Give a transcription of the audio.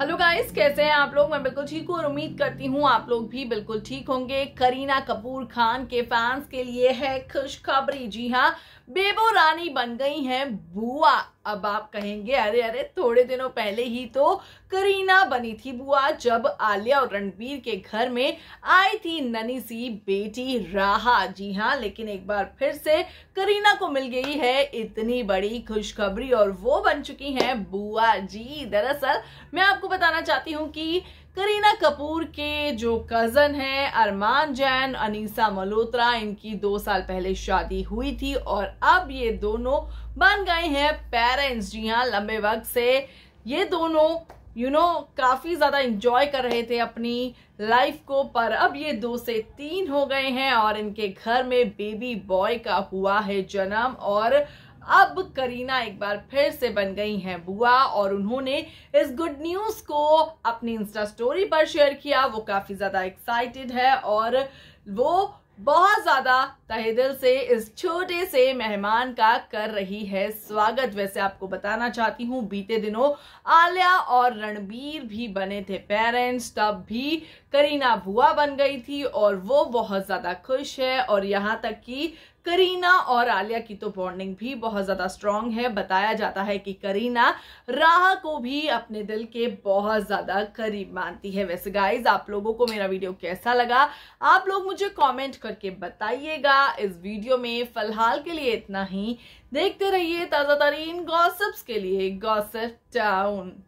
hello guys कैसे हैं आप लोग मैं बिल्कुल ठीक हूँ और उम्मीद करती हूँ आप लोग भी बिल्कुल ठीक होंगे करीना कपूर खान के फैंस के लिए है खुशखबरी जी हाँ बेबो रानी बन गई हैं बुआ अब आप कहेंगे अरे अरे थोड़े दिनों पहले ही तो करीना बनी थी बुआ जब आलिया और रणबीर के घर में आई थी ननी सी बेटी राहा जी हाँ लेकिन एक बार फिर से करीना को मिल गई है इतनी बड़ी खुशखबरी और वो बन चुकी हैं बुआ जी दरअसल मैं आपको बताना चाहती हूँ कि करीना कपूर के जो कज़न है अरमान जैन अनीसा मल्होत्रा इनकी दो साल पहले शादी हुई थी और अब ये दोनों बन गए हैं पेरेंट्स जी हाँ लंबे वक्त से ये दोनों यू you नो know, काफ़ी ज़्यादा इंजॉय कर रहे थे अपनी लाइफ को पर अब ये दो से तीन हो गए हैं और इनके घर में बेबी बॉय का हुआ है जन्म और अब करीना एक बार फिर से बन गई हैं बुआ और उन्होंने इस गुड न्यूज़ को अपनी इंस्टा स्टोरी पर शेयर किया वो काफ़ी ज़्यादा एक्साइटेड है और वो बहुत ज़्यादा तहे दिल से इस छोटे से मेहमान का कर रही है स्वागत वैसे आपको बताना चाहती हूँ बीते दिनों आलिया और रणबीर भी बने थे पेरेंट्स तब भी करीना बुआ बन गई थी और वो बहुत ज़्यादा खुश है और यहाँ तक कि करीना और आलिया की तो बॉन्डिंग भी बहुत ज़्यादा स्ट्रांग है बताया जाता है कि करीना राह को भी अपने दिल के बहुत ज़्यादा करीब मानती है वैसे गाइज आप लोगों को मेरा वीडियो कैसा लगा आप लोग मुझे कमेंट करके बताइएगा इस वीडियो में फ़िलहाल के लिए इतना ही देखते रहिए ताज़ा तरीन के लिए गौसफ टाउन